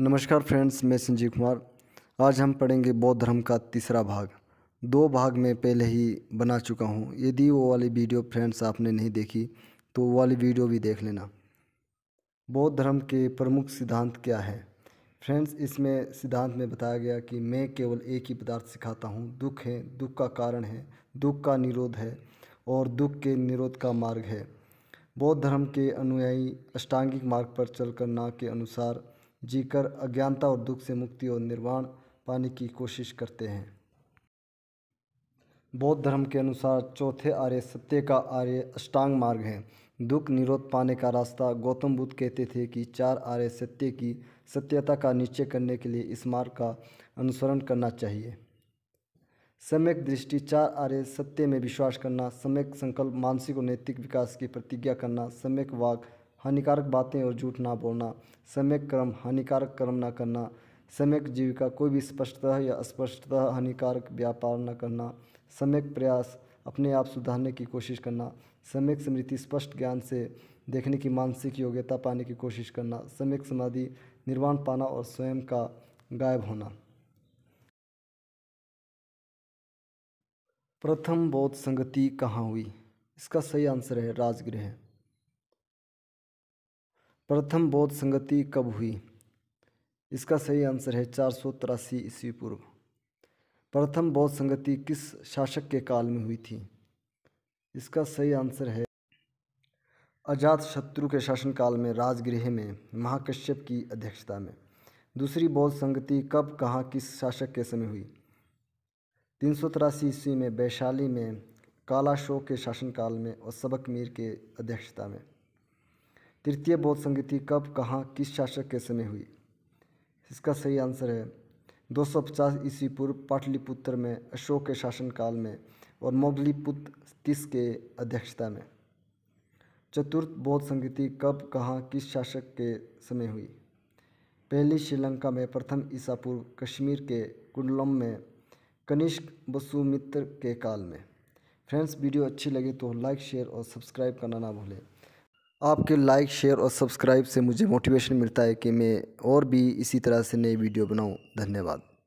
नमस्कार फ्रेंड्स मैं संजीव कुमार आज हम पढ़ेंगे बौद्ध धर्म का तीसरा भाग दो भाग में पहले ही बना चुका हूँ यदि वो वाली वीडियो फ्रेंड्स आपने नहीं देखी तो वो वाली वीडियो भी देख लेना बौद्ध धर्म के प्रमुख सिद्धांत क्या है फ्रेंड्स इसमें सिद्धांत में बताया गया कि मैं केवल एक ही पदार्थ सिखाता हूँ दुख है दुख का कारण है दुख का निरोध है और दुख के निरोध का मार्ग है बौद्ध धर्म के अनुयायी अष्टांगिक मार्ग पर चलकर ना के अनुसार जीकर अज्ञानता और दुख से मुक्ति और निर्वाण पाने की कोशिश करते हैं बौद्ध धर्म के अनुसार चौथे आर्य सत्य का आर्य अष्टांग मार्ग है दुख निरोध पाने का रास्ता गौतम बुद्ध कहते थे कि चार आर्य सत्य की सत्यता का निश्चय करने के लिए इस मार्ग का अनुसरण करना चाहिए सम्यक दृष्टि चार आर्य सत्य में विश्वास करना सम्यक संकल्प मानसिक और नैतिक विकास की प्रतिज्ञा करना सम्यक वाक हानिकारक बातें और झूठ ना बोलना सम्यक कर्म हानिकारक कर्म ना करना सम्यक जीविका कोई भी स्पष्टतः या स्पष्टतः हानिकारक व्यापार न करना सम्यक प्रयास अपने आप सुधारने की कोशिश करना सम्यक स्मृति स्पष्ट ज्ञान से देखने की मानसिक योग्यता पाने की कोशिश करना सम्यक समाधि निर्वाण पाना और स्वयं का गायब होना प्रथम बौद्ध संगति कहाँ हुई इसका सही आंसर है राजगृह प्रथम बौद्ध संगति कब हुई इसका सही आंसर है चार सौ तिरासी ईस्वी पूर्व प्रथम बौद्ध संगति किस शासक के काल में हुई थी इसका सही आंसर है अजात शत्रु के शासनकाल में राजगृह में महाकश्यप की अध्यक्षता में दूसरी बौद्ध संगति कब कहाँ किस शासक के समय हुई तीन सौ तिरासी ईस्वी में वैशाली में कालाशोक के शासनकाल में और सबक मीर के अध्यक्षता में तृतीय बौद्ध संगीति कब कहाँ किस शासक के समय हुई इसका सही आंसर है 250 ईस्वी पूर्व पाटलिपुत्र में अशोक के शासनकाल में और मोगलीपुत्र तीस के अध्यक्षता में चतुर्थ बौद्ध संगीति कब कहाँ किस शासक के समय हुई पहली श्रीलंका में प्रथम ईसा पूर्व कश्मीर के कुंडलम में कनिष्क बसुमित्र के काल में फ्रेंड्स वीडियो अच्छी लगे तो लाइक शेयर और सब्सक्राइब करना ना भूलें आपके लाइक शेयर और सब्सक्राइब से मुझे मोटिवेशन मिलता है कि मैं और भी इसी तरह से नई वीडियो बनाऊं धन्यवाद